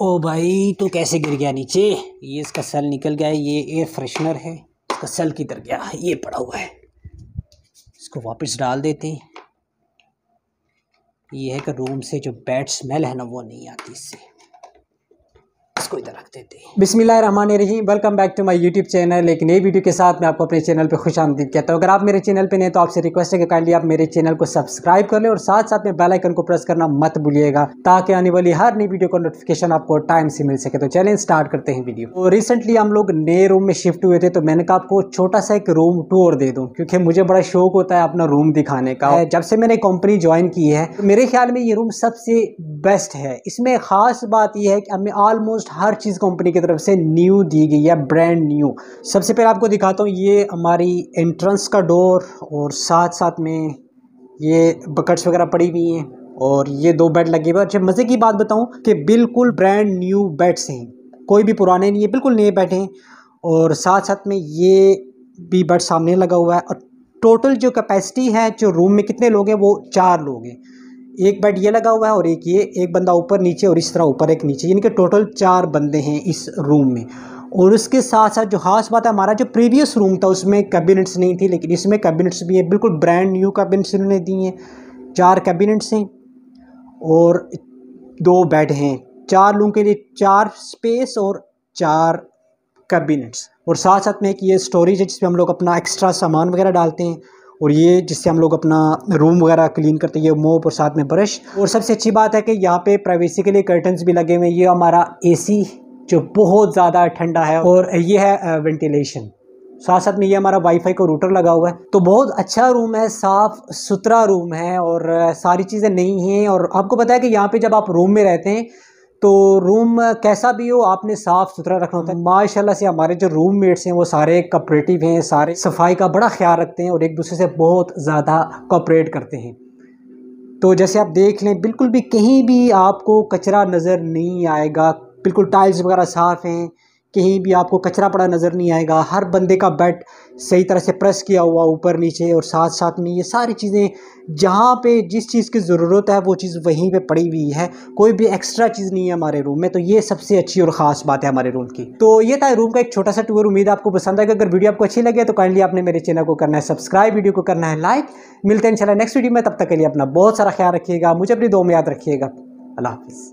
ओ भाई तो कैसे गिर गया नीचे ये इसका सेल निकल गया है ये एयर फ्रेशनर है इसका सेल किधर गया ये पड़ा हुआ है इसको वापस डाल देते ये है कि रूम से जो बैड स्मेल है ना वो नहीं आती इससे को इधर रख देते हैं बिस्मिल्लाह रहमान रहीम welcome back to my YouTube channel एक नई वीडियो के साथ मैं आपको अपने चैनल पे खुश आमदीद कहता हूँ अगर आप मेरे चैनल पे नहीं तो आपसे रिक्वेस्ट है कि काइंडली आप मेरे चैनल को सब्सक्राइब कर लें और साथ साथ में बेलाइकन को प्रेस करना मत भूलिएगा ताकि आने वाली हर नई वीडियो का नोटिफिकेशन आपको टाइम से मिल सके तो चैलें स्टार्ट करते हैं वीडियो तो रिसेंटली हम लोग नए रूम में शिफ्ट हुए थे तो मैंने कहा आपको छोटा सा एक रूम टूर दे दूँ क्योंकि मुझे बड़ा शौक होता है अपना रूम दिखाने का हाँ। जब से मैंने कंपनी ज्वाइन की है मेरे ख्याल में ये रूम सबसे बेस्ट है इसमें खास बात यह है कि हमें ऑलमोस्ट हर चीज़ कंपनी की तरफ से न्यू दी गई है ब्रांड न्यू सबसे पहले आपको दिखाता हूँ ये हमारी एंट्रेंस का डोर और साथ साथ में ये बकट्स वगैरह पड़ी हुई हैं और ये दो बेड लगे हुए अच्छा मज़े की बात बताऊँ कि बिल्कुल ब्रांड न्यू बेड्स हैं कोई भी पुराने नहीं है बिल्कुल नए बेड हैं और साथ साथ में ये भी बेड सामने लगा हुआ है और टोटल जो कैपेसिटी है जो रूम में कितने लोग हैं वो चार लोग हैं एक बेड ये लगा हुआ है और एक ये एक बंदा ऊपर नीचे और इस तरह ऊपर एक नीचे यानी कि टोटल चार बंदे हैं इस रूम में और उसके साथ साथ जो खास बात है हमारा जो प्रीवियस रूम था उसमें कैबिनेट्स नहीं थी लेकिन इसमें कैबिनेट्स भी हैं बिल्कुल ब्रांड न्यू कैबिनेट्स इन्होंने दिए हैं चार कैबिनेट्स हैं और दो बेड हैं चार लोगों के लिए चार स्पेस और चार कैबिनेट्स और साथ साथ में एक ये स्टोरेज है जिसमें हम लोग अपना एक्स्ट्रा सामान वगैरह डालते हैं और ये जिससे हम लोग अपना रूम वगैरह क्लीन करते हैं ये मोप और साथ में ब्रश और सबसे अच्छी बात है कि यहाँ पे प्राइवेसी के लिए कर्टन्स भी लगे हुए हैं ये हमारा एसी जो बहुत ज़्यादा ठंडा है और ये है वेंटिलेशन साथ साथ में ये हमारा वाईफाई का रूटर लगा हुआ है तो बहुत अच्छा रूम है साफ़ सुथरा रूम है और सारी चीज़ें नई हैं और आपको पता है कि यहाँ पे जब आप रूम में रहते हैं तो रूम कैसा भी हो आपने साफ़ सुथरा रखना होता है माशाल्लाह से हमारे जो रूम मेट्स हैं वो सारे कॉपरेटिव हैं सारे सफाई का बड़ा ख्याल रखते हैं और एक दूसरे से बहुत ज़्यादा कॉपरेट करते हैं तो जैसे आप देख लें बिल्कुल भी कहीं भी आपको कचरा नज़र नहीं आएगा बिल्कुल टाइल्स वगैरह साफ़ हैं कहीं भी आपको कचरा पड़ा नज़र नहीं आएगा हर बंदे का बेड सही तरह से प्रेस किया हुआ ऊपर नीचे और साथ साथ में ये सारी चीज़ें जहाँ पे जिस चीज़ की ज़रूरत है वो चीज़ वहीं पे पड़ी हुई है कोई भी एक्स्ट्रा चीज़ नहीं है हमारे रूम में तो ये सबसे अच्छी और ख़ास बात है हमारे रूम की तो ये था रूम का एक छोटा सा टूर उम्मीद आपको पसंद आएगा अगर वीडियो आपको अच्छी लगे तो काइंडली आपने मेरे चैनल को करना है सब्सक्राइब वीडियो को करना है लाइक मिलते हैं चला नेक्स्ट वीडियो में तब तक के लिए अपना बहुत सारा ख्याल रखिएगा मुझे अपनी दो में याद रखिएगा अल्लाह हाफ़